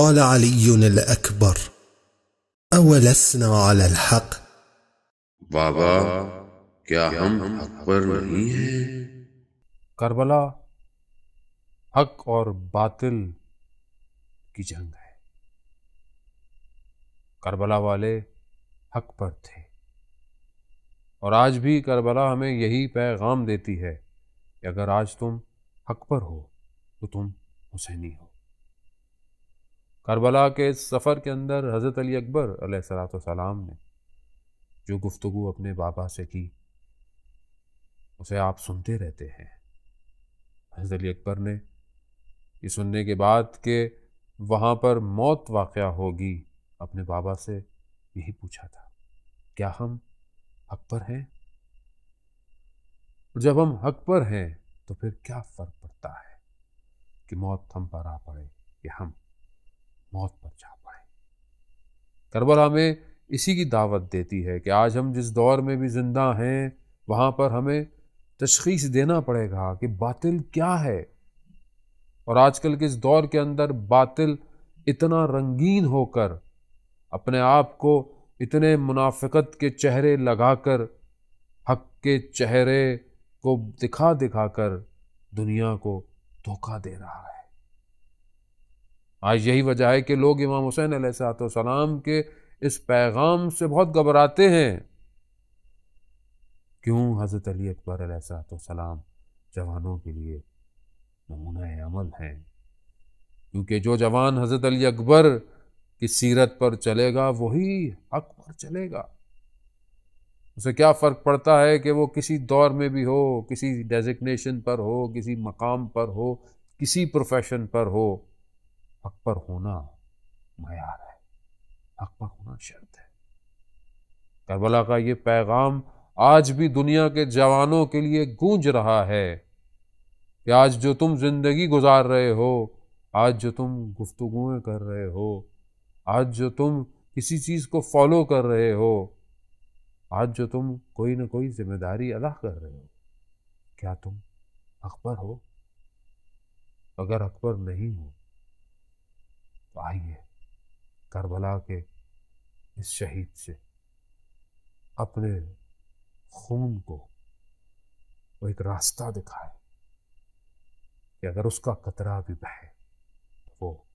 قال علي الأكبر أولسنا على الحق बाबा क्या हम हक पर नहीं हैं करबला हक और बातिल की जंग है करबला वाले हक पर थे और आज भी करबला हमें यही पैगाम देती है कि अगर आज तुम हक पर हो तो तुम हुसैनी हो करबला के इस सफ़र के अंदर हज़रत अली अकबर सलाम ने जो गुफ्तु अपने बाबा से की उसे आप सुनते रहते हैं हज़रत अली अकबर ने ये सुनने के बाद के वहाँ पर मौत वाक़ होगी अपने बाबा से यही पूछा था क्या हम हक पर हैं जब हम हक पर हैं तो फिर क्या फ़र्क पड़ता है कि मौत हम पर आ पड़े या हम मौत पर जा पड़े करबला हमें इसी की दावत देती है कि आज हम जिस दौर में भी ज़िंदा हैं वहाँ पर हमें तशखीस देना पड़ेगा कि बातिल क्या है और आजकल के इस दौर के अंदर बातिल इतना रंगीन होकर अपने आप को इतने मुनाफिकत के चेहरे लगाकर हक के चेहरे को दिखा दिखा कर दुनिया को धोखा दे रहा है आज यही वजह है कि लोग इमाम हुसैन सलाम के इस पैगाम से बहुत घबराते हैं क्यों हज़रत अली अकबर सलाम जवानों के लिए नमूना अमल हैं क्योंकि जो जवान हज़रत अली अकबर की सीरत पर चलेगा वही हक पर चलेगा उसे क्या फ़र्क पड़ता है कि वो किसी दौर में भी हो किसी डेजिग्नेशन पर हो किसी मकाम पर हो किसी प्रोफेशन पर हो हक पर होना मैार है हक पर होना शर्त है करबला का ये पैगाम आज भी दुनिया के जवानों के लिए गूंज रहा है कि आज जो तुम जिंदगी गुजार रहे हो आज जो तुम गुफ्तुएं कर रहे हो आज जो तुम किसी चीज़ को फॉलो कर रहे हो आज जो तुम कोई ना कोई जिम्मेदारी अदा कर रहे हो क्या तुम अकबर हो अगर अकबर नहीं हो तो आइए करबला के इस शहीद से अपने खून को वो एक रास्ता दिखाए कि अगर उसका कतरा भी बहे तो वो